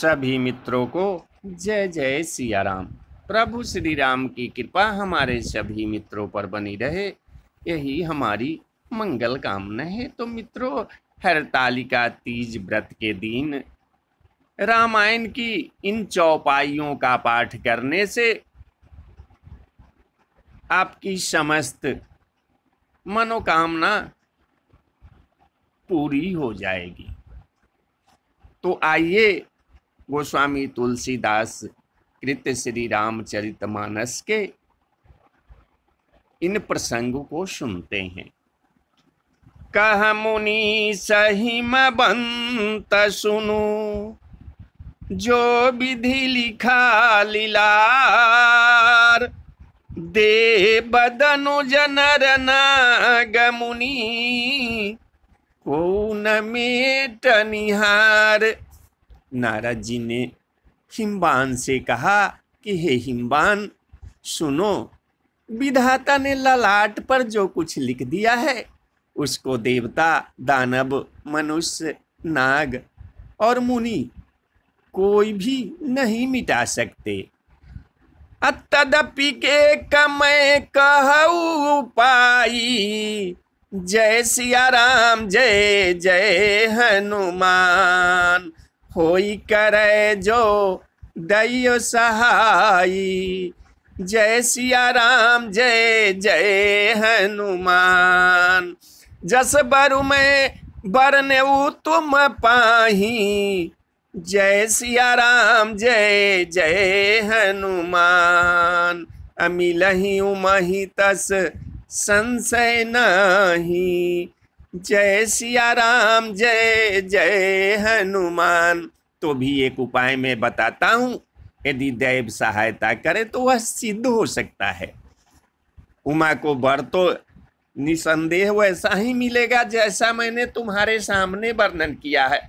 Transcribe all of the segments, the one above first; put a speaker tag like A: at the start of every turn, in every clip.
A: सभी मित्रों को जय जय सिया राम प्रभु श्री राम की कृपा हमारे सभी मित्रों पर बनी रहे यही हमारी मंगल कामना है तो मित्रों हरतालिका तीज व्रत के दिन रामायण की इन चौपाइयों का पाठ करने से आपकी समस्त मनोकामना पूरी हो जाएगी तो आइए गोस्वामी तुलसीदास कृत श्री रामचरित मानस के इन प्रसंग को सुनते हैं कह मुनि सही मंत सुनु जो विधि लिखा लीलार दे बदनु जनर नुनि को न निहार नारद जी ने हिमबान से कहा कि हे हिमबान सुनो विधाता ने ललाट पर जो कुछ लिख दिया है उसको देवता दानव मनुष्य नाग और मुनि कोई भी नहीं मिटा सकते तदपि के कमय कहऊ पाई जय सिया राम जय जय हनुमान होई करे जो दयो सहाई जय सिया राम जय जय हनुमान जस बरु में बरने तुम पाही जय सिया राम जय जय हनुमान अमिलही उमही तस संशय नही जय सिया राम जय जय हनुमान तो भी एक उपाय मैं बताता हूं यदि देव सहायता करे तो वह सिद्ध हो सकता है उमा को वर तो निसंदेह वैसा ही मिलेगा जैसा मैंने तुम्हारे सामने वर्णन किया है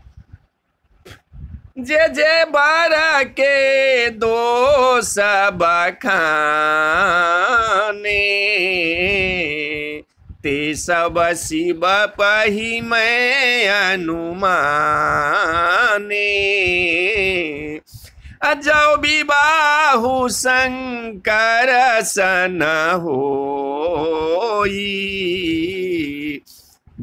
A: जय जय बारा के दो सब खान सब शिव पही मैं अनुमाने अजौ विबाहु शंकर सन हो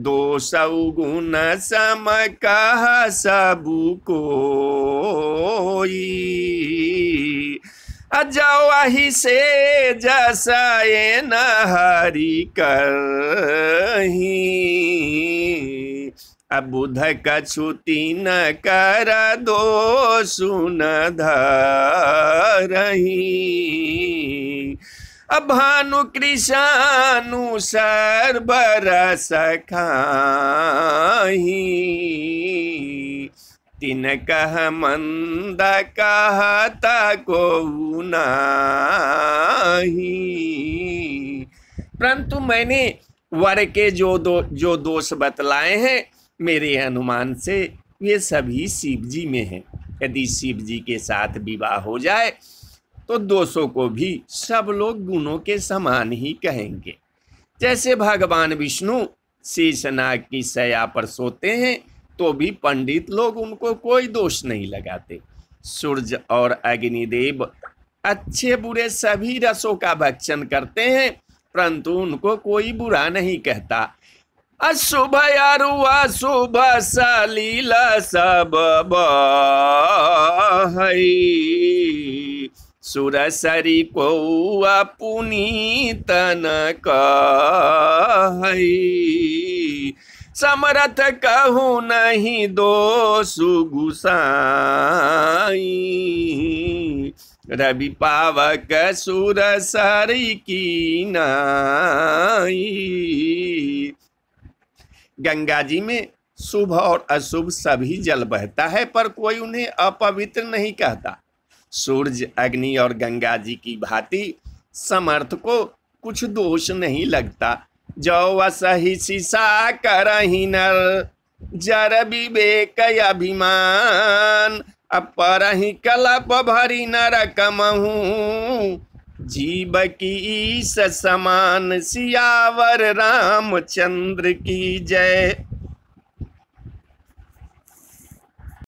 A: दो सौ गुण सम कह सबु कोई आही से जसाए हरि करही अबुध कछुती न कर दो सुन धरही अभानु कृषानु सर्वर सखाही तिन कह मंद कहता को नाही परंतु मैंने वर के जो दो जो दोष बतलाए हैं मेरे अनुमान से ये सभी शिव जी में हैं यदि शिव जी के साथ विवाह हो जाए तो दोषों को भी सब लोग गुणों के समान ही कहेंगे जैसे भगवान विष्णु शीर्षनाग की सया पर सोते हैं तो भी पंडित लोग उनको कोई दोष नहीं लगाते सूर्य और अग्निदेव अच्छे बुरे सभी रसों का भक्षण करते हैं परंतु उनको कोई बुरा नहीं कहता अशुभ यारुआ शुभ सलीला सब सुरसरी पौआ पुनीतन कही समरथ कहू नहीं दो सुगुसाई रवि पावक सुर सरी की नई गंगा जी में शुभ और अशुभ सभी जल बहता है पर कोई उन्हें अपवित्र नहीं कहता सूर्य अग्नि और गंगा जी की भांति समर्थ को कुछ दोष नहीं लगता जो वसही कर ही नर जर विवेक अभिमान ही कलप भरी नर कमहू जीव की ईस समान सियावर रामचंद्र की जय